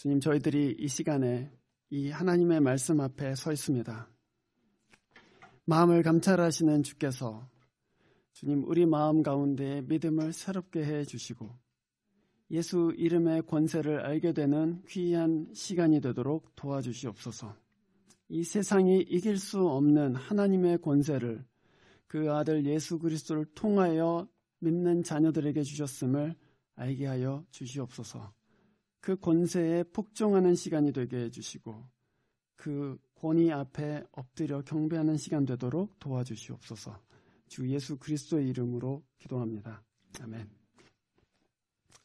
주님, 저희들이 이 시간에 이 하나님의 말씀 앞에 서 있습니다. 마음을 감찰하시는 주께서 주님, 우리 마음 가운데 믿음을 새롭게 해 주시고 예수 이름의 권세를 알게 되는 귀한 시간이 되도록 도와주시옵소서. 이 세상이 이길 수 없는 하나님의 권세를 그 아들 예수 그리스도를 통하여 믿는 자녀들에게 주셨음을 알게 하여 주시옵소서. 그 권세에 복종하는 시간이 되게 해주시고 그 권위 앞에 엎드려 경배하는 시간 되도록 도와주시옵소서. 주 예수 그리스도의 이름으로 기도합니다. 아멘.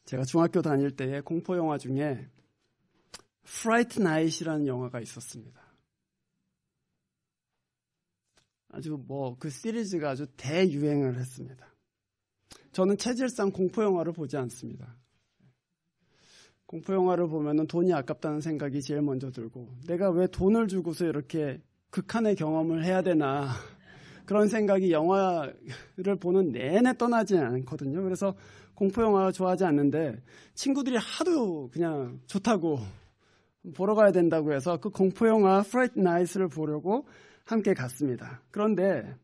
제가 중학교 다닐 때에 공포 영화 중에 프라이트 나잇이라는 영화가 있었습니다. 아주 뭐 그 시리즈가 아주 대유행을 했습니다. 저는 체질상 공포 영화를 보지 않습니다. 공포 영화를 보면은 돈이 아깝다는 생각이 제일 먼저 들고 내가 왜 돈을 주고서 이렇게 극한의 경험을 해야 되나 그런 생각이 영화를 보는 내내 떠나지 않거든요. 그래서 공포 영화 좋아하지 않는데 친구들이 하도 그냥 좋다고 보러 가야 된다고 해서 그 공포 영화 프라이트 나이스를 보려고 함께 갔습니다. 그런데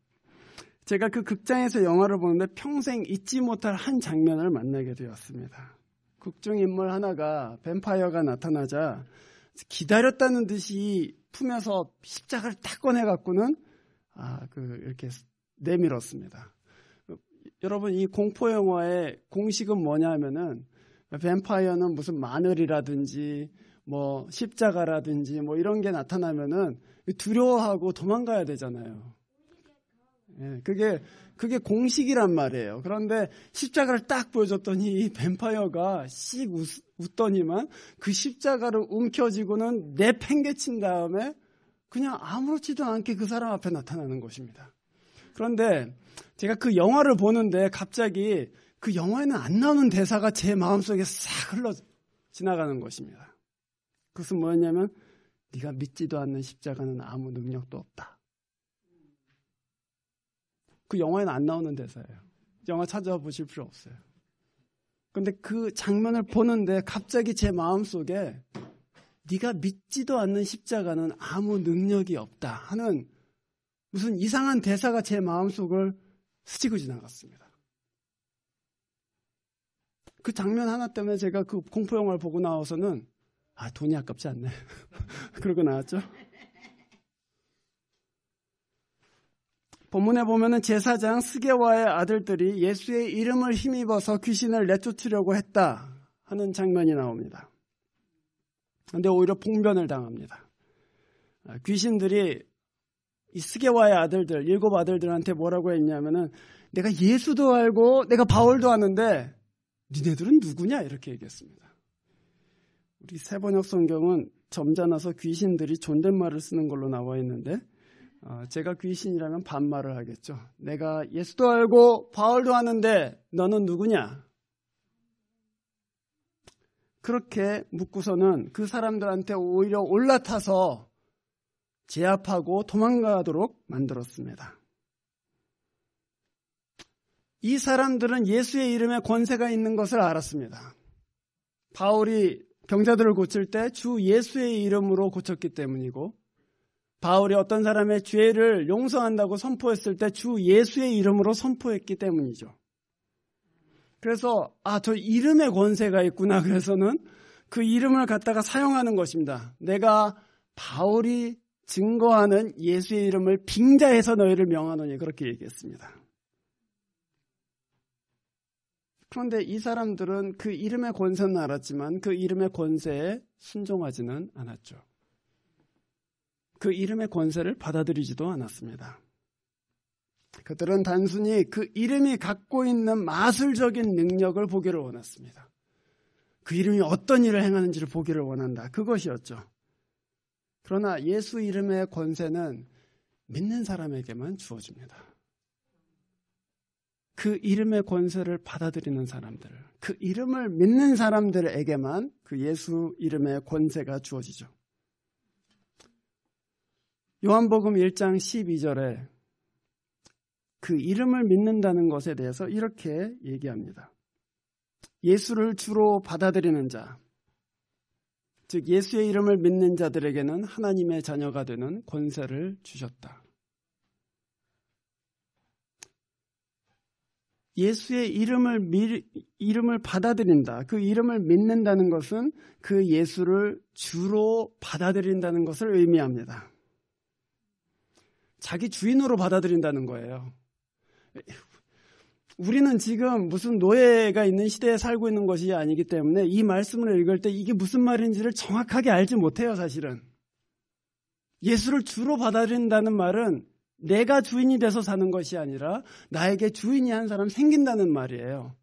제가 그 극장에서 영화를 보는데 평생 잊지 못할 한 장면을 만나게 되었습니다. 극중 인물 하나가 뱀파이어가 나타나자 기다렸다는 듯이 품에서 십자가를 탁 꺼내 갖고는 아, 그 이렇게 내밀었습니다. 여러분 이 공포 영화의 공식은 뭐냐 하면은 뱀파이어는 무슨 마늘이라든지 뭐 십자가라든지 뭐 이런 게 나타나면은 두려워하고 도망가야 되잖아요. 예, 그게 그게 공식이란 말이에요. 그런데 십자가를 딱 보여줬더니 이 뱀파이어가 씩 웃, 더니만그 십자가를 움켜쥐고는 내팽개친 다음에 그냥 아무렇지도 않게 그 사람 앞에 나타나는 것입니다. 그런데 제가 그 영화를 보는데 갑자기 그 영화에는 안 나오는 대사가 제 마음속에 싹 흘러 지나가는 것입니다. 그것은 뭐였냐면 네가 믿지도 않는 십자가는 아무 능력도 없다. 그 영화에는 안 나오는 대사예요. 영화 찾아보실 필요 없어요. 근데 그 장면을 보는데 갑자기 제 마음 속에 네가 믿지도 않는 십자가는 아무 능력이 없다 하는 무슨 이상한 대사가 제 마음속을 스치고 지나갔습니다. 그 장면 하나 때문에 제가 그 공포영화를 보고 나와서는 아, 돈이 아깝지 않네. 그러고 나왔죠. 본문에 보면은 제사장 스게와의 아들들이 예수의 이름을 힘입어서 귀신을 내쫓으려고 했다 하는 장면이 나옵니다. 그런데 오히려 봉변을 당합니다. 아, 귀신들이 이 스게와의 아들들 일곱 아들들한테 뭐라고 했냐면은 내가 예수도 알고 내가 바울도 아는데 니네들은 누구냐 이렇게 얘기했습니다. 우리 세번역 성경은 점잖아서 귀신들이 존댓말을 쓰는 걸로 나와 있는데 어, 제가 귀신이라면 그 반말을 하겠죠. 내가 예수도 알고 바울도 아는데 너는 누구냐? 그렇게 묻고서는 그 사람들한테 오히려 올라타서 제압하고 도망가도록 만들었습니다. 이 사람들은 예수의 이름에 권세가 있는 것을 알았습니다. 바울이 병자들을 고칠 때 주 예수의 이름으로 고쳤기 때문이고 바울이 어떤 사람의 죄를 용서한다고 선포했을 때 주 예수의 이름으로 선포했기 때문이죠. 그래서 아, 저 이름의 권세가 있구나. 그래서는 그 이름을 갖다가 사용하는 것입니다. 내가 바울이 증거하는 예수의 이름을 빙자해서 너희를 명하노니 그렇게 얘기했습니다. 그런데 이 사람들은 그 이름의 권세는 알았지만 그 이름의 권세에 순종하지는 않았죠. 그 이름의 권세를 받아들이지도 않았습니다. 그들은 단순히 그 이름이 갖고 있는 마술적인 능력을 보기를 원했습니다. 그 이름이 어떤 일을 행하는지를 보기를 원한다. 그것이었죠. 그러나 예수 이름의 권세는 믿는 사람에게만 주어집니다. 그 이름의 권세를 받아들이는 사람들, 그 이름을 믿는 사람들에게만 그 예수 이름의 권세가 주어지죠. 요한복음 1장 12절에 그 이름을 믿는다는 것에 대해서 이렇게 얘기합니다. 예수를 주로 받아들이는 자, 즉 예수의 이름을 믿는 자들에게는 하나님의 자녀가 되는 권세를 주셨다. 예수의 이름을 미, 이름을 받아들인다. 그 이름을 믿는다는 것은 그 예수를 주로 받아들인다는 것을 의미합니다. 자기 주인으로 받아들인다는 거예요. 우리는 지금 무슨 노예가 있는 시대에 살고 있는 것이 아니기 때문에 이 말씀을 읽을 때 이게 무슨 말인지를 정확하게 알지 못해요, 사실은. 예수를 주로 받아들인다는 말은 내가 주인이 돼서 사는 것이 아니라 나에게 주인이 한 사람 생긴다는 말이에요.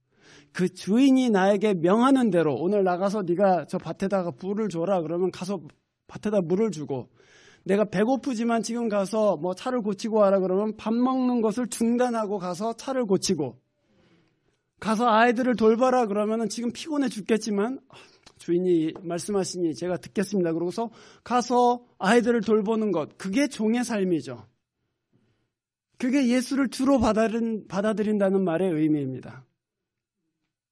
그 주인이 나에게 명하는 대로 오늘 나가서 네가 저 밭에다가 불을 줘라 그러면 가서 밭에다 물을 주고 내가 배고프지만 지금 가서 뭐 차를 고치고 와라 그러면 밥 먹는 것을 중단하고 가서 차를 고치고 가서 아이들을 돌봐라 그러면은 지금 피곤해 죽겠지만 주인이 말씀하시니 제가 듣겠습니다. 그러고서 가서 아이들을 돌보는 것 그게 종의 삶이죠. 그게 예수를 주로 받아들인다는 말의 의미입니다.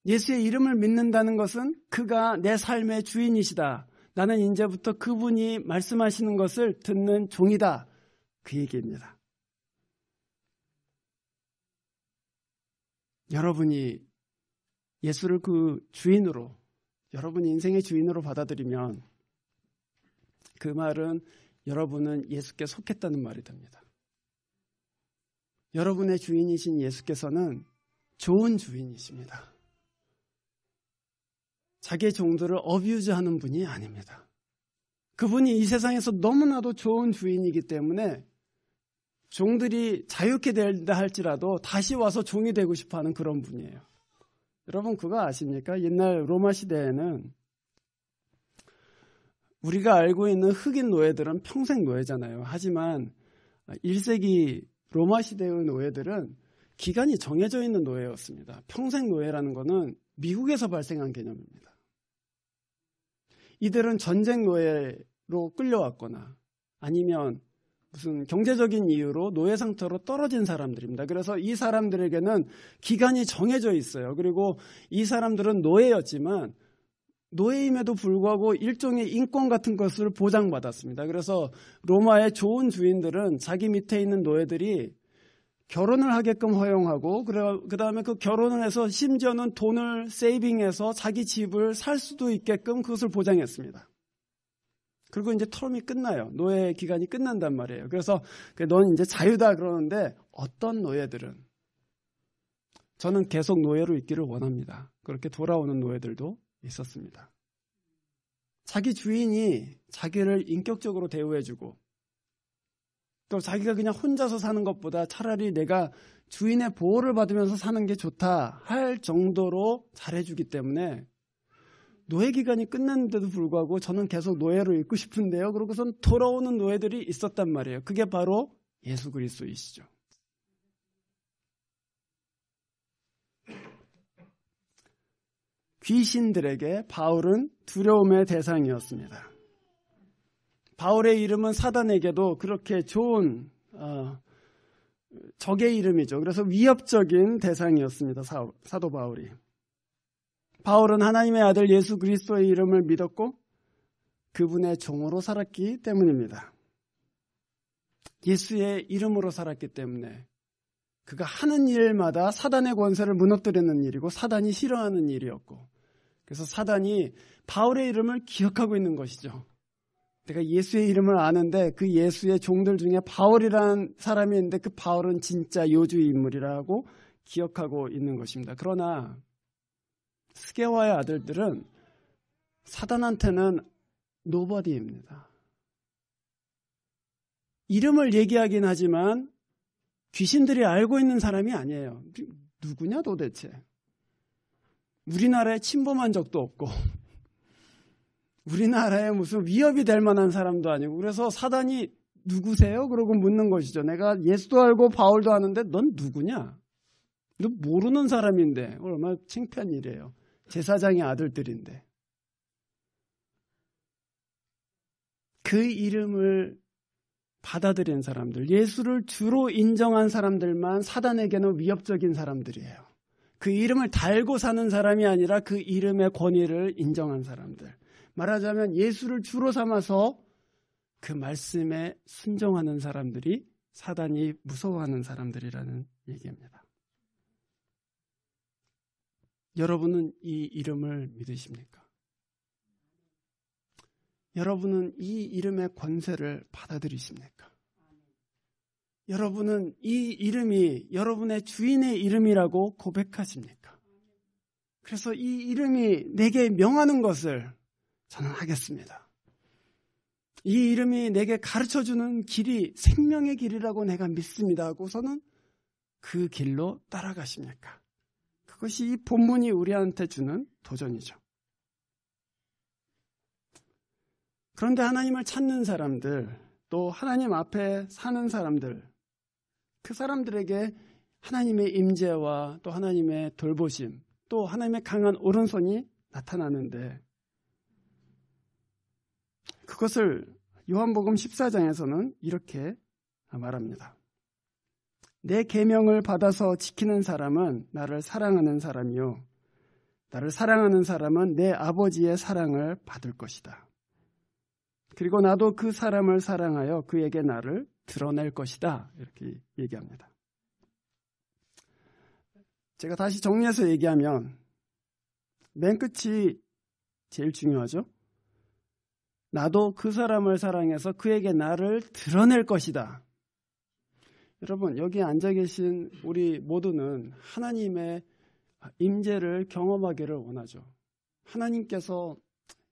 예수의 이름을 믿는다는 것은 그가 내 삶의 주인이시다. 나는 이제부터 그분이 말씀하시는 것을 듣는 종이다. 그 얘기입니다. 여러분이 예수를 그 주인으로, 여러분이 인생의 주인으로 받아들이면 그 말은 여러분은 예수께 속했다는 말이 됩니다. 여러분의 주인이신 예수께서는 좋은 주인이십니다. 자기의 종들을 어뷰즈하는 분이 아닙니다. 그분이 이 세상에서 너무나도 좋은 주인이기 때문에 종들이 자유케 된다 할지라도 다시 와서 종이 되고 싶어 하는 그런 분이에요. 여러분 그거 아십니까? 옛날 로마 시대에는 우리가 알고 있는 흑인 노예들은 평생 노예잖아요. 하지만 1세기 로마 시대의 노예들은 기간이 정해져 있는 노예였습니다. 평생 노예라는 것은 미국에서 발생한 개념입니다. 이들은 전쟁 노예로 끌려왔거나 아니면 무슨 경제적인 이유로 노예 상태로 떨어진 사람들입니다. 그래서 이 사람들에게는 기간이 정해져 있어요. 그리고 이 사람들은 노예였지만 노예임에도 불구하고 일종의 인권 같은 것을 보장받았습니다. 그래서 로마의 좋은 주인들은 자기 밑에 있는 노예들이 결혼을 하게끔 허용하고 그 다음에 그 결혼을 해서 심지어는 돈을 세이빙해서 자기 집을 살 수도 있게끔 그것을 보장했습니다. 그리고 이제 텀이 끝나요. 노예 기간이 끝난단 말이에요. 그래서 그 넌 이제 자유다 그러는데 어떤 노예들은 저는 계속 노예로 있기를 원합니다. 그렇게 돌아오는 노예들도 있었습니다. 자기 주인이 자기를 인격적으로 대우해주고 또 자기가 그냥 혼자서 사는 것보다 차라리 내가 주인의 보호를 받으면서 사는 게 좋다 할 정도로 잘해주기 때문에 노예 기간이 끝났는데도 불구하고 저는 계속 노예로 있고 싶은데요. 그러고선 돌아오는 노예들이 있었단 말이에요. 그게 바로 예수 그리스도이시죠. 귀신들에게 바울은 두려움의 대상이었습니다. 바울의 이름은 사단에게도 그렇게 좋은 어, 적의 이름이죠. 그래서 위협적인 대상이었습니다. 사, 사도 바울이. 바울은 하나님의 아들 예수 그리스도의 이름을 믿었고 그분의 종으로 살았기 때문입니다. 예수의 이름으로 살았기 때문에 그가 하는 일마다 사단의 권세를 무너뜨리는 일이고 사단이 싫어하는 일이었고 그래서 사단이 바울의 이름을 기억하고 있는 것이죠. 내가 예수의 이름을 아는데 그 예수의 종들 중에 바울이라는 사람이 있는데 그 바울은 진짜 요주 인물이라고 기억하고 있는 것입니다. 그러나 스게와의 아들들은 사단한테는 노버디입니다. 이름을 얘기하긴 하지만 귀신들이 알고 있는 사람이 아니에요. 누구냐 도대체. 우리나라에 침범한 적도 없고 우리나라에 무슨 위협이 될 만한 사람도 아니고 그래서 사단이 누구세요? 그러고 묻는 것이죠. 내가 예수도 알고 바울도 아는데 넌 누구냐? 너 모르는 사람인데 얼마나 창피한 일이에요. 제사장의 아들들인데. 그 이름을 받아들인 사람들, 예수를 주로 인정한 사람들만 사단에게는 위협적인 사람들이에요. 그 이름을 달고 사는 사람이 아니라 그 이름의 권위를 인정한 사람들. 말하자면 예수를 주로 삼아서 그 말씀에 순종하는 사람들이 사단이 무서워하는 사람들이라는 얘기입니다. 여러분은 이 이름을 믿으십니까? 여러분은 이 이름의 권세를 받아들이십니까? 여러분은 이 이름이 여러분의 주인의 이름이라고 고백하십니까? 그래서 이 이름이 내게 명하는 것을 저는 하겠습니다. 이 이름이 내게 가르쳐 주는 길이 생명의 길이라고 내가 믿습니다 하고서는 그 길로 따라가십니까? 그것이 이 본문이 우리한테 주는 도전이죠. 그런데 하나님을 찾는 사람들, 또 하나님 앞에 사는 사람들, 그 사람들에게 하나님의 임재와 또 하나님의 돌보심, 또 하나님의 강한 오른손이 나타나는데 그것을 요한복음 14장에서는 이렇게 말합니다. 내 계명을 받아서 지키는 사람은 나를 사랑하는 사람이요 나를 사랑하는 사람은 내 아버지의 사랑을 받을 것이다. 그리고 나도 그 사람을 사랑하여 그에게 나를 드러낼 것이다. 이렇게 얘기합니다. 제가 다시 정리해서 얘기하면 맨 끝이 제일 중요하죠. 나도 그 사람을 사랑해서 그에게 나를 드러낼 것이다. 여러분, 여기 앉아 계신 우리 모두는 하나님의 임재를 경험하기를 원하죠. 하나님께서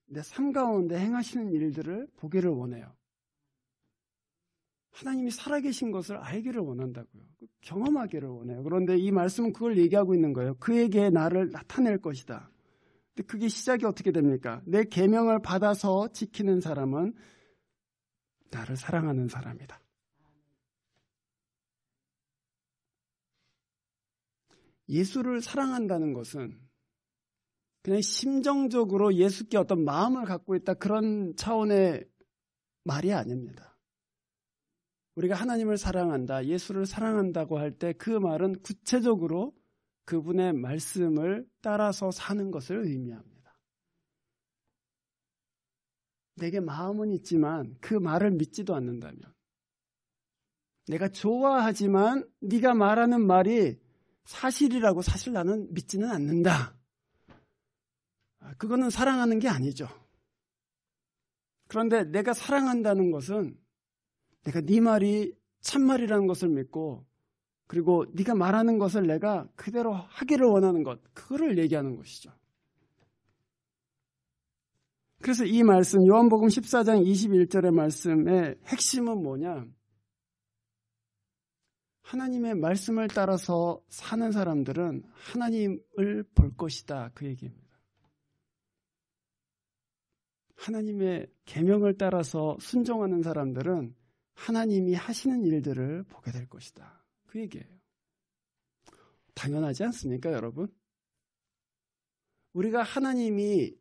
내 삶 가운데 행하시는 일들을 보기를 원해요. 하나님이 살아계신 것을 알기를 원한다고요. 경험하기를 원해요. 그런데 이 말씀은 그걸 얘기하고 있는 거예요. 그에게 나를 나타낼 것이다. 근데 그게 시작이 어떻게 됩니까? 내 계명을 받아서 지키는 사람은 나를 사랑하는 사람이다. 예수를 사랑한다는 것은 그냥 심정적으로 예수께 어떤 마음을 갖고 있다 그런 차원의 말이 아닙니다. 우리가 하나님을 사랑한다, 예수를 사랑한다고 할 때 그 말은 구체적으로 그분의 말씀을 따라서 사는 것을 의미합니다. 내게 마음은 있지만 그 말을 믿지도 않는다면 내가 좋아하지만 네가 말하는 말이 사실이라고 사실 나는 믿지는 않는다. 그거는 사랑하는 게 아니죠. 그런데 내가 사랑한다는 것은 내가 네 말이 참말이라는 것을 믿고 그리고 네가 말하는 것을 내가 그대로 하기를 원하는 것, 그거를 얘기하는 것이죠. 그래서 이 말씀, 요한복음 14장 21절의 말씀의 핵심은 뭐냐? 하나님의 말씀을 따라서 사는 사람들은 하나님을 볼 것이다. 그 얘기입니다. 하나님의 계명을 따라서 순종하는 사람들은 하나님이 하시는 일들을 보게 될 것이다. 그 얘기예요. 당연하지 않습니까, 여러분? 우리가 하나님이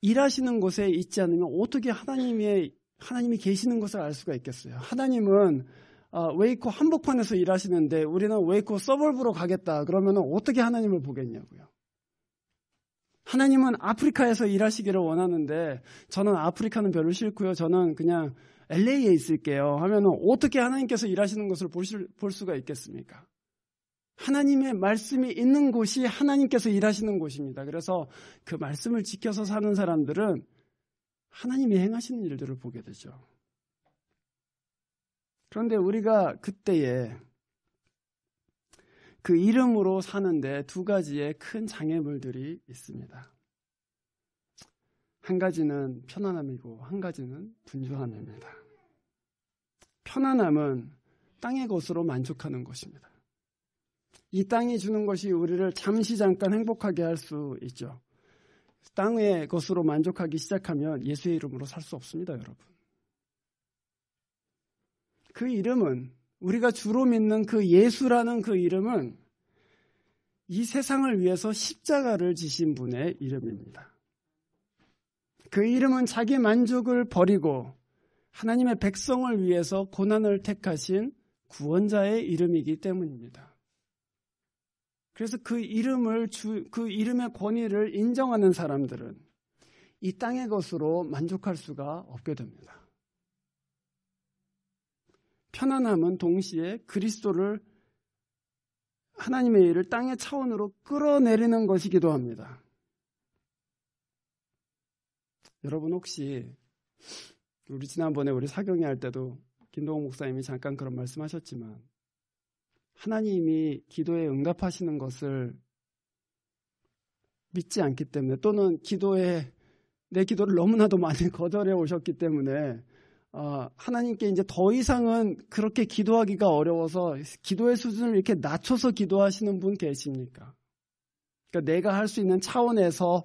일하시는 곳에 있지 않으면 어떻게 하나님의 하나님이 계시는 것을 알 수가 있겠어요? 하나님은 어, 웨이코 한복판에서 일하시는데 우리는 웨이코 서벌브로 가겠다 그러면 어떻게 하나님을 보겠냐고요? 하나님은 아프리카에서 일하시기를 원하는데 저는 아프리카는 별로 싫고요. 저는 그냥 LA에 있을게요. 하면 은 어떻게 하나님께서 일하시는 것을 보실, 볼 수가 있겠습니까? 하나님의 말씀이 있는 곳이 하나님께서 일하시는 곳입니다. 그래서 그 말씀을 지켜서 사는 사람들은 하나님이 행하시는 일들을 보게 되죠. 그런데 우리가 그때에 그 이름으로 사는데 두 가지의 큰 장애물들이 있습니다. 한 가지는 편안함이고 한 가지는 분주함입니다. 편안함은 땅의 것으로 만족하는 것입니다. 이 땅이 주는 것이 우리를 잠시 잠깐 행복하게 할 수 있죠. 땅의 것으로 만족하기 시작하면 예수의 이름으로 살 수 없습니다, 여러분. 그 이름은 우리가 주로 믿는 그 예수라는 그 이름은 이 세상을 위해서 십자가를 지신 분의 이름입니다. 그 이름은 자기 만족을 버리고 하나님의 백성을 위해서 고난을 택하신 구원자의 이름이기 때문입니다. 그래서 그 이름을 주, 그 이름의 권위를 인정하는 사람들은 이 땅의 것으로 만족할 수가 없게 됩니다. 편안함은 동시에 그리스도를 하나님의 일을 땅의 차원으로 끌어내리는 것이기도 합니다. 여러분 혹시 우리 지난번에 우리 사경회할 때도 김동욱 목사님이 잠깐 그런 말씀하셨지만 하나님이 기도에 응답하시는 것을 믿지 않기 때문에 또는 기도에 내 기도를 너무나도 많이 거절해 오셨기 때문에 어, 하나님께 이제 더 이상은 그렇게 기도하기가 어려워서 기도의 수준을 이렇게 낮춰서 기도하시는 분 계십니까? 그러니까 내가 할 수 있는 차원에서만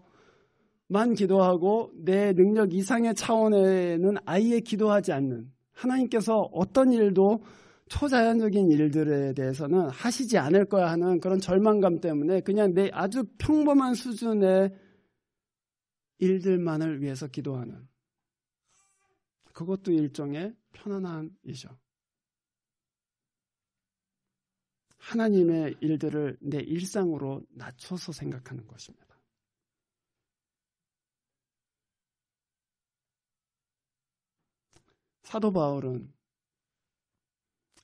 기도하고 내 능력 이상의 차원에는 아예 기도하지 않는 하나님께서 어떤 일도 초자연적인 일들에 대해서는 하시지 않을 거야 하는 그런 절망감 때문에 그냥 내 아주 평범한 수준의 일들만을 위해서 기도하는 그것도 일종의 편안함이죠. 하나님의 일들을 내 일상으로 낮춰서 생각하는 것입니다. 사도 바울은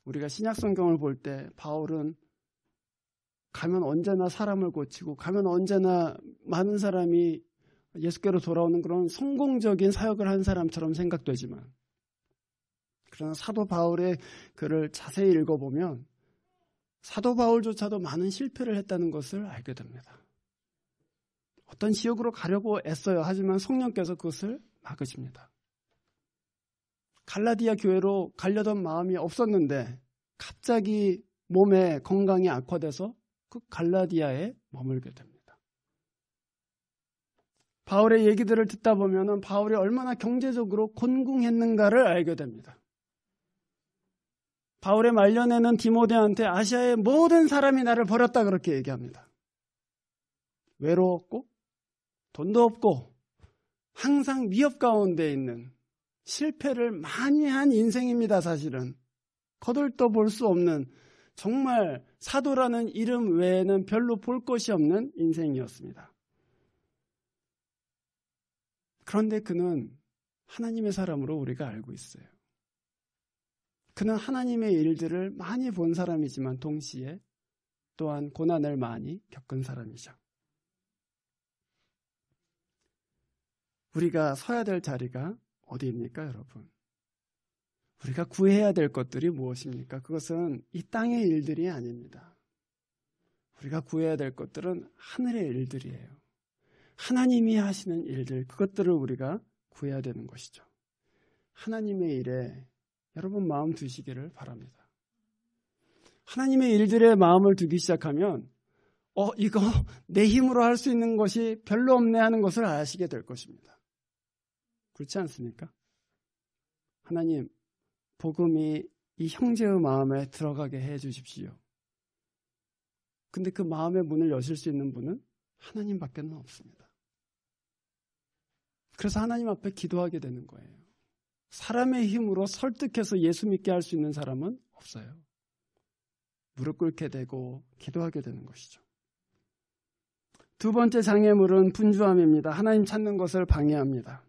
우리가 신약 성경을 볼 때 바울은 가면 언제나 사람을 고치고 가면 언제나 많은 사람이 예수께로 돌아오는 그런 성공적인 사역을 한 사람처럼 생각되지만 그러나 사도 바울의 글을 자세히 읽어보면 사도 바울조차도 많은 실패를 했다는 것을 알게 됩니다. 어떤 지역으로 가려고 애써요. 하지만 성령께서 그것을 막으십니다. 갈라디아 교회로 가려던 마음이 없었는데 갑자기 몸의 건강이 악화돼서 그 갈라디아에 머물게 됩니다. 바울의 얘기들을 듣다 보면 바울이 얼마나 경제적으로 곤궁했는가를 알게 됩니다. 바울의 말년에는 디모데한테 아시아의 모든 사람이 나를 버렸다 그렇게 얘기합니다. 외로웠고 돈도 없고 항상 위협 가운데 있는 실패를 많이 한 인생입니다, 사실은. 거들떠 볼 수 없는 정말 사도라는 이름 외에는 별로 볼 것이 없는 인생이었습니다. 그런데 그는 하나님의 사람으로 우리가 알고 있어요. 그는 하나님의 일들을 많이 본 사람이지만 동시에 또한 고난을 많이 겪은 사람이죠. 우리가 서야 될 자리가 어디입니까, 여러분? 우리가 구해야 될 것들이 무엇입니까? 그것은 이 땅의 일들이 아닙니다. 우리가 구해야 될 것들은 하늘의 일들이에요. 하나님이 하시는 일들 그것들을 우리가 구해야 되는 것이죠. 하나님의 일에 여러분 마음 두시기를 바랍니다. 하나님의 일들에 마음을 두기 시작하면 어 이거 내 힘으로 할 수 있는 것이 별로 없네 하는 것을 아시게 될 것입니다. 그렇지 않습니까? 하나님 복음이 이 형제의 마음에 들어가게 해 주십시오. 근데 그 마음의 문을 여실 수 있는 분은 하나님밖에는 없습니다. 그래서 하나님 앞에 기도하게 되는 거예요. 사람의 힘으로 설득해서 예수 믿게 할 수 있는 사람은 없어요. 무릎 꿇게 되고 기도하게 되는 것이죠. 두 번째 장애물은 분주함입니다. 하나님 찾는 것을 방해합니다.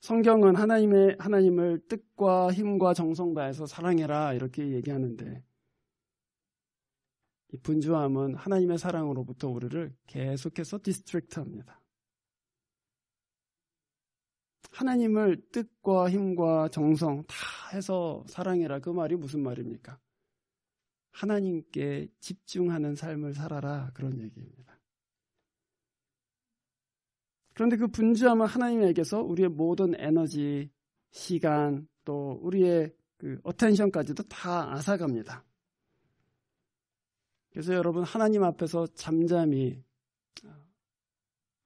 성경은 하나님의 하나님을 뜻과 힘과 정성 다해서 사랑해라 이렇게 얘기하는데 이 분주함은 하나님의 사랑으로부터 우리를 계속해서 디스트랙트합니다. 하나님을 뜻과 힘과 정성 다 해서 사랑해라. 그 말이 무슨 말입니까? 하나님께 집중하는 삶을 살아라. 그런 얘기입니다. 그런데 그 분주함은 하나님에게서 우리의 모든 에너지, 시간, 또 우리의 그 어텐션까지도 다 앗아갑니다. 그래서 여러분 하나님 앞에서 잠잠히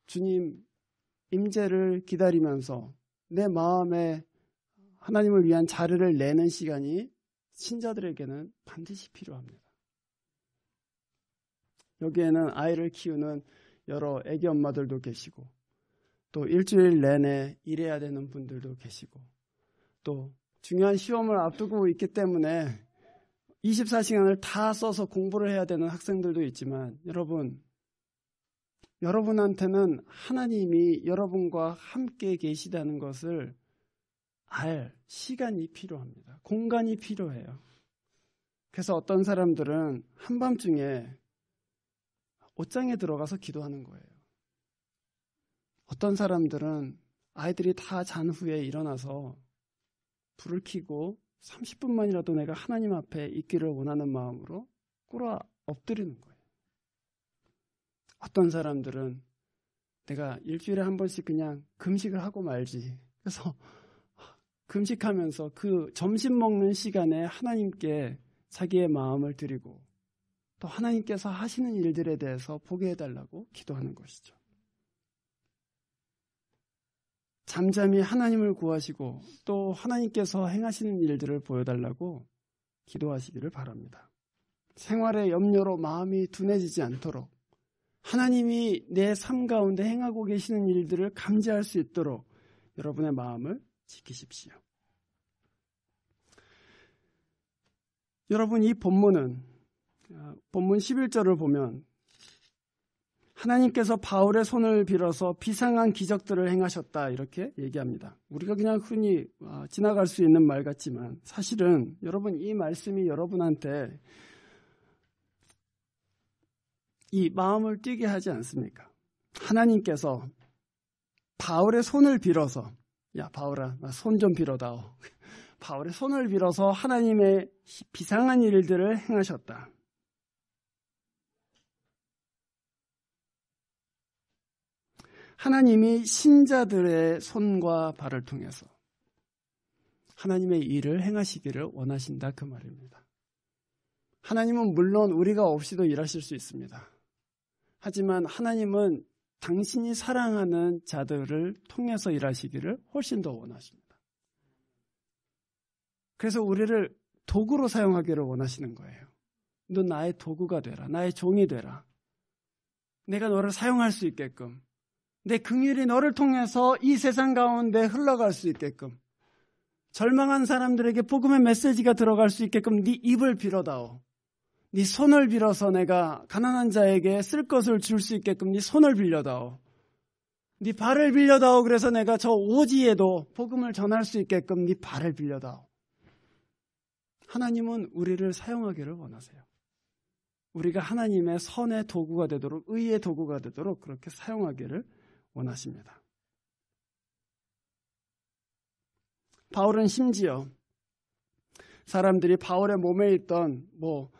주님 임재를 기다리면서 내 마음에 하나님을 위한 자르를 내는 시간이 신자들에게는 반드시 필요합니다. 여기에는 아이를 키우는 여러 애기 엄마들도 계시고 또 일주일 내내 일해야 되는 분들도 계시고 또 중요한 시험을 앞두고 있기 때문에 24시간을 다 써서 공부를 해야 되는 학생들도 있지만 여러분 여러분한테는 하나님이 여러분과 함께 계시다는 것을 알 시간이 필요합니다. 공간이 필요해요. 그래서 어떤 사람들은 한밤중에 옷장에 들어가서 기도하는 거예요. 어떤 사람들은 아이들이 다 잔 후에 일어나서 불을 켜고 30분만이라도 내가 하나님 앞에 있기를 원하는 마음으로 꿇어 엎드리는 거예요. 어떤 사람들은 내가 일주일에 한 번씩 그냥 금식을 하고 말지. 그래서 금식하면서 그 점심 먹는 시간에 하나님께 자기의 마음을 드리고 또 하나님께서 하시는 일들에 대해서 보게 해달라고 기도하는 것이죠. 잠잠히 하나님을 구하시고 또 하나님께서 행하시는 일들을 보여달라고 기도하시기를 바랍니다. 생활의 염려로 마음이 둔해지지 않도록 하나님이 내 삶 가운데 행하고 계시는 일들을 감지할 수 있도록 여러분의 마음을 지키십시오. 여러분 이 본문은 아, 본문 11절을 보면 하나님께서 바울의 손을 빌어서 비상한 기적들을 행하셨다 이렇게 얘기합니다. 우리가 그냥 흔히 아, 지나갈 수 있는 말 같지만 사실은 여러분 이 말씀이 여러분한테 이 마음을 뛰게 하지 않습니까? 하나님께서 바울의 손을 빌어서 야 바울아 손 좀 빌어다오. 바울의 손을 빌어서 하나님의 비상한 일들을 행하셨다. 하나님이 신자들의 손과 발을 통해서 하나님의 일을 행하시기를 원하신다 그 말입니다. 하나님은 물론 우리가 없이도 일하실 수 있습니다. 하지만 하나님은 당신이 사랑하는 자들을 통해서 일하시기를 훨씬 더 원하십니다. 그래서 우리를 도구로 사용하기를 원하시는 거예요. 너 나의 도구가 되라. 나의 종이 되라. 내가 너를 사용할 수 있게끔. 내 긍휼이 너를 통해서 이 세상 가운데 흘러갈 수 있게끔. 절망한 사람들에게 복음의 메시지가 들어갈 수 있게끔 네 입을 빌어다오. 네 손을 빌어서 내가 가난한 자에게 쓸 것을 줄 수 있게끔 네 손을 빌려다오. 네 발을 빌려다오. 그래서 내가 저 오지에도 복음을 전할 수 있게끔 네 발을 빌려다오. 하나님은 우리를 사용하기를 원하세요. 우리가 하나님의 선의 도구가 되도록 의의 도구가 되도록 그렇게 사용하기를 원하십니다. 바울은 심지어 사람들이 바울의 몸에 있던 뭐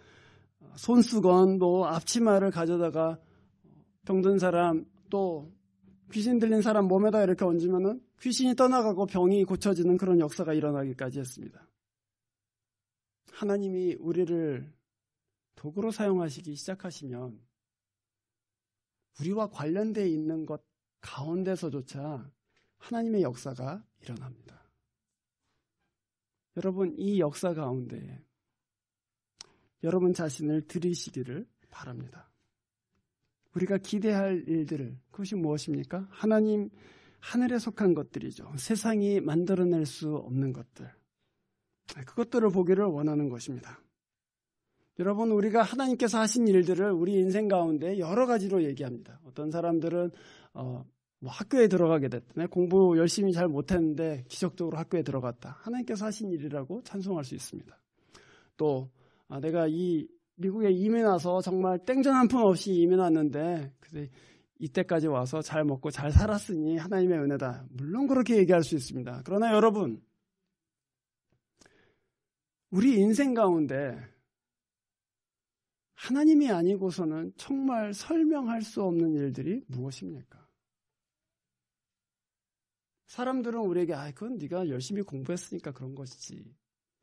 손수건, 뭐 앞치마를 가져다가 병든 사람 또 귀신 들린 사람 몸에다 이렇게 얹으면 귀신이 떠나가고 병이 고쳐지는 그런 역사가 일어나기까지 했습니다. 하나님이 우리를 도구로 사용하시기 시작하시면 우리와 관련되어 있는 것 가운데서조차 하나님의 역사가 일어납니다. 여러분, 이 역사 가운데 여러분 자신을 들이시기를 바랍니다. 우리가 기대할 일들을 그것이 무엇입니까? 하나님 하늘에 속한 것들이죠. 세상이 만들어낼 수 없는 것들. 그것들을 보기를 원하는 것입니다. 여러분, 우리가 하나님께서 하신 일들을 우리 인생 가운데 여러 가지로 얘기합니다. 어떤 사람들은, 어, 뭐 학교에 들어가게 됐다네. 공부 열심히 잘 못했는데 기적적으로 학교에 들어갔다. 하나님께서 하신 일이라고 찬송할 수 있습니다. 또, 아, 내가 이 미국에 이민 와서 정말 땡전 한 푼 없이 이민 왔는데 이때까지 와서 잘 먹고 잘 살았으니 하나님의 은혜다. 물론 그렇게 얘기할 수 있습니다. 그러나 여러분 우리 인생 가운데 하나님이 아니고서는 정말 설명할 수 없는 일들이 무엇입니까? 사람들은 우리에게 아 그건 네가 열심히 공부했으니까 그런 것이지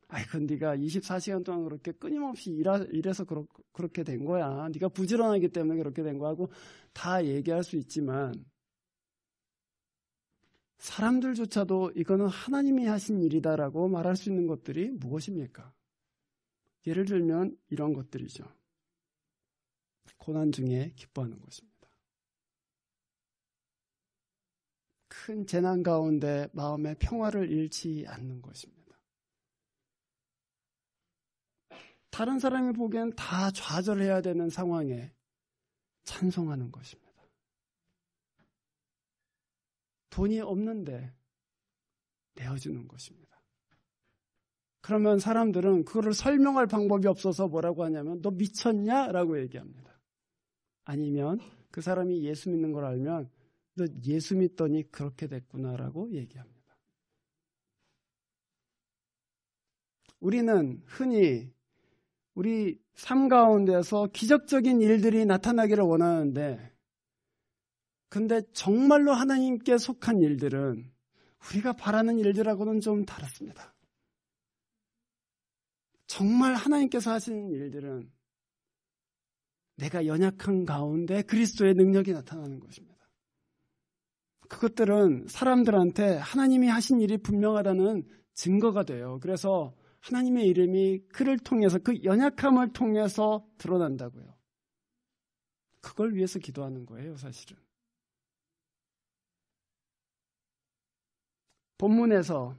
아이 그 네가 24시간 동안 그렇게 끊임없이 일하, 일해서 그렇, 그렇게 된 거야. 네가 부지런하기 때문에 그렇게 된 거하고 다 얘기할 수 있지만 사람들조차도 이거는 하나님이 하신 일이다라고 말할 수 있는 것들이 무엇입니까? 예를 들면 이런 것들이죠. 고난 중에 기뻐하는 것입니다. 큰 재난 가운데 마음의 평화를 잃지 않는 것입니다. 다른 사람이 보기엔 다 좌절해야 되는 상황에 찬송하는 것입니다. 돈이 없는데 내어주는 것입니다. 그러면 사람들은 그거를 설명할 방법이 없어서 뭐라고 하냐면 너 미쳤냐? 라고 얘기합니다. 아니면 그 사람이 예수 믿는 걸 알면 너 예수 믿더니 그렇게 됐구나라고 얘기합니다. 우리는 흔히 우리 삶 가운데서 기적적인 일들이 나타나기를 원하는데, 근데 정말로 하나님께 속한 일들은 우리가 바라는 일들하고는 좀 다릅니다. 정말 하나님께서 하시는 일들은 내가 연약한 가운데 그리스도의 능력이 나타나는 것입니다. 그것들은 사람들한테 하나님이 하신 일이 분명하다는 증거가 돼요. 그래서 하나님의 이름이 그를 통해서 그 연약함을 통해서 드러난다고요. 그걸 위해서 기도하는 거예요, 사실은. 본문에서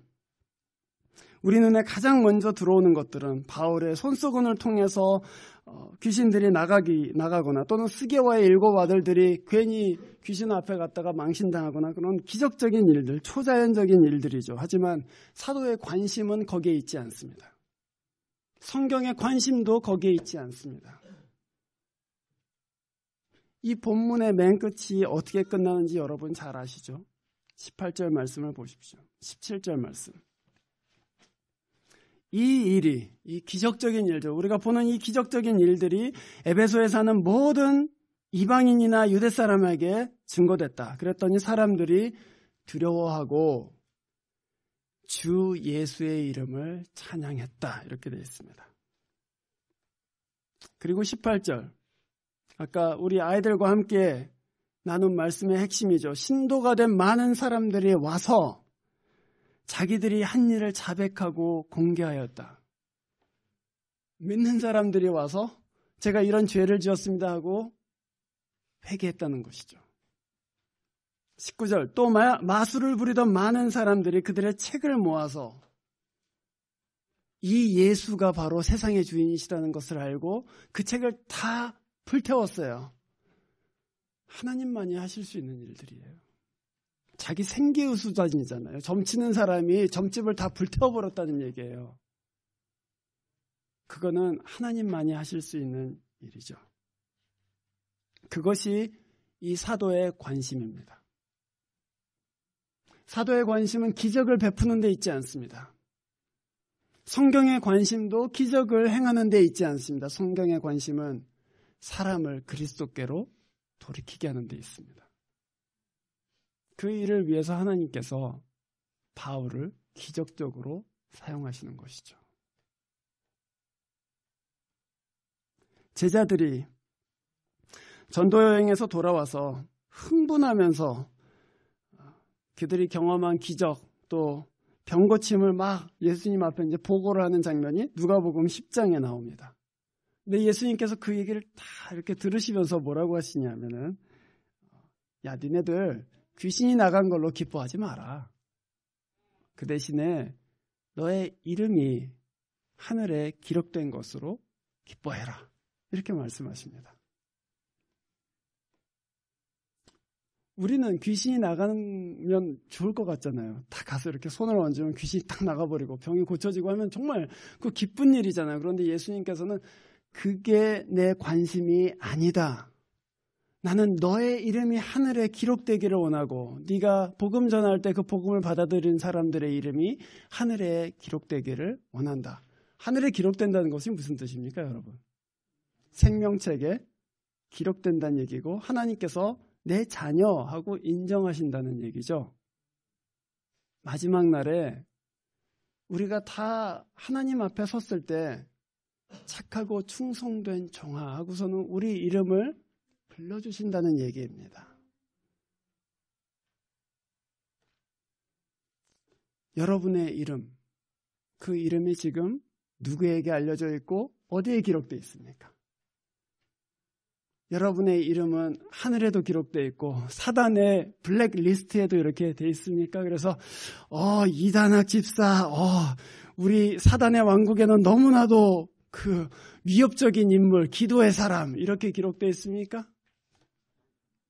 우리 눈에 가장 먼저 들어오는 것들은 바울의 손수건을 통해서 어, 귀신들이 나가기 나가거나 또는 스게와의 일곱 아들들이 괜히 귀신 앞에 갔다가 망신당하거나 그런 기적적인 일들, 초자연적인 일들이죠. 하지만 사도의 관심은 거기에 있지 않습니다. 성경의 관심도 거기에 있지 않습니다. 이 본문의 맨 끝이 어떻게 끝나는지 여러분 잘 아시죠? 18절 말씀을 보십시오. 17절 말씀. 이 일이, 이 기적적인 일들, 우리가 보는 이 기적적인 일들이 에베소에 사는 모든 이방인이나 유대 사람에게 증거됐다. 그랬더니 사람들이 두려워하고 주 예수의 이름을 찬양했다. 이렇게 되어 있습니다. 그리고 18절. 아까 우리 아이들과 함께 나눈 말씀의 핵심이죠. 신도가 된 많은 사람들이 와서 자기들이 한 일을 자백하고 공개하였다. 믿는 사람들이 와서 제가 이런 죄를 지었습니다 하고 회개했다는 것이죠. 19절 또 마, 마술을 부리던 많은 사람들이 그들의 책을 모아서 이 예수가 바로 세상의 주인이시다는 것을 알고 그 책을 다 불태웠어요. 하나님만이 하실 수 있는 일들이에요. 자기 생계의 수단이잖아요. 점치는 사람이 점집을 다 불태워버렸다는 얘기예요. 그거는 하나님만이 하실 수 있는 일이죠. 그것이 이 사도의 관심입니다. 사도의 관심은 기적을 베푸는 데 있지 않습니다. 성경의 관심도 기적을 행하는 데 있지 않습니다. 성경의 관심은 사람을 그리스도께로 돌이키게 하는 데 있습니다. 그 일을 위해서 하나님께서 바울을 기적적으로 사용하시는 것이죠. 제자들이 전도 여행에서 돌아와서 흥분하면서 그들이 경험한 기적 또 병고침을 막 예수님 앞에 이제 보고를 하는 장면이 누가복음 10장에 나옵니다. 근데 예수님께서 그 얘기를 다 이렇게 들으시면서 뭐라고 하시냐면은 야 니네들 귀신이 나간 걸로 기뻐하지 마라. 그 대신에 너의 이름이 하늘에 기록된 것으로 기뻐해라. 이렇게 말씀하십니다. 우리는 귀신이 나가면 좋을 것 같잖아요. 다 가서 이렇게 손을 얹으면 귀신이 딱 나가버리고 병이 고쳐지고 하면 정말 그 기쁜 일이잖아요. 그런데 예수님께서는 그게 내 관심이 아니다. 나는 너의 이름이 하늘에 기록되기를 원하고 네가 복음 전할 때 그 복음을 받아들인 사람들의 이름이 하늘에 기록되기를 원한다. 하늘에 기록된다는 것이 무슨 뜻입니까, 여러분? 생명책에 기록된다는 얘기고 하나님께서 내 자녀하고 인정하신다는 얘기죠. 마지막 날에 우리가 다 하나님 앞에 섰을 때 착하고 충성된 정아 하고서는 우리 이름을 불러주신다는 얘기입니다. 여러분의 이름, 그 이름이 지금 누구에게 알려져 있고 어디에 기록되어 있습니까? 여러분의 이름은 하늘에도 기록되어 있고 사단의 블랙리스트에도 이렇게 돼있습니까 그래서 어 이단학 집사 어 우리 사단의 왕국에는 너무나도 그 위협적인 인물 기도의 사람 이렇게 기록되어 있습니까?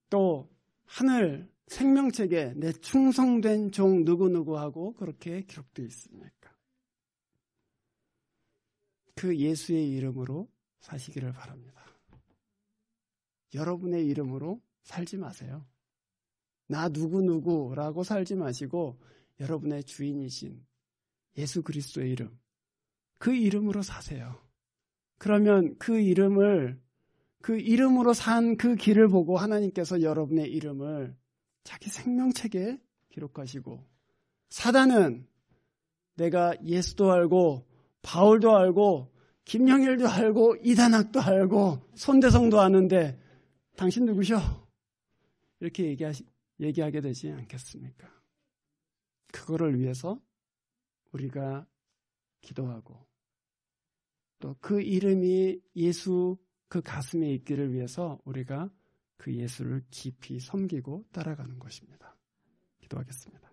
또 하늘 생명책에 내 충성된 종 누구누구하고 그렇게 기록되어 있습니까? 그 예수의 이름으로 사시기를 바랍니다. 여러분의 이름으로 살지 마세요. 나 누구누구라고 살지 마시고 여러분의 주인이신 예수 그리스도의 이름, 그 이름으로 사세요. 그러면 그 이름을 그 이름으로 산 그 길을 보고 하나님께서 여러분의 이름을 자기 생명책에 기록하시고 사단은 내가 예수도 알고 바울도 알고 김영일도 알고 이단학도 알고 손대성도 아는데 당신 누구셔? 이렇게 얘기하시, 얘기하게 되지 않겠습니까? 그거를 위해서 우리가 기도하고 또 그 이름이 예수 그 가슴에 있기를 위해서 우리가 그 예수를 깊이 섬기고 따라가는 것입니다. 기도하겠습니다.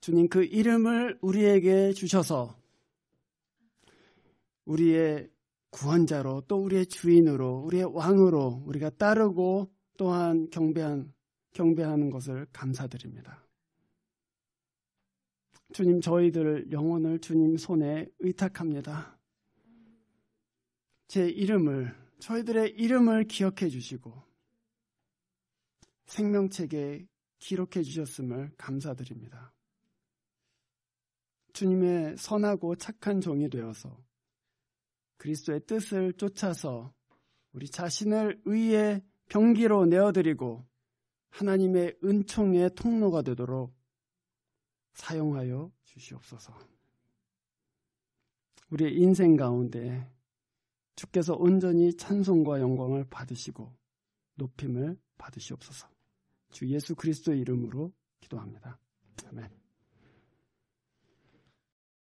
주님 그 이름을 우리에게 주셔서 우리의 구원자로 또 우리의 주인으로 우리의 왕으로 우리가 따르고 또한 경배한 경배하는 것을 감사드립니다. 주님 저희들 영혼을 주님 손에 의탁합니다. 제 이름을 저희들의 이름을 기억해 주시고 생명책에 기록해 주셨음을 감사드립니다. 주님의 선하고 착한 종이 되어서 그리스도의 뜻을 쫓아서 우리 자신을 의의 병기로 내어드리고 하나님의 은총의 통로가 되도록 사용하여 주시옵소서. 우리의 인생 가운데 주께서 온전히 찬송과 영광을 받으시고 높임을 받으시옵소서. 주 예수 그리스도의 이름으로 기도합니다. 아멘.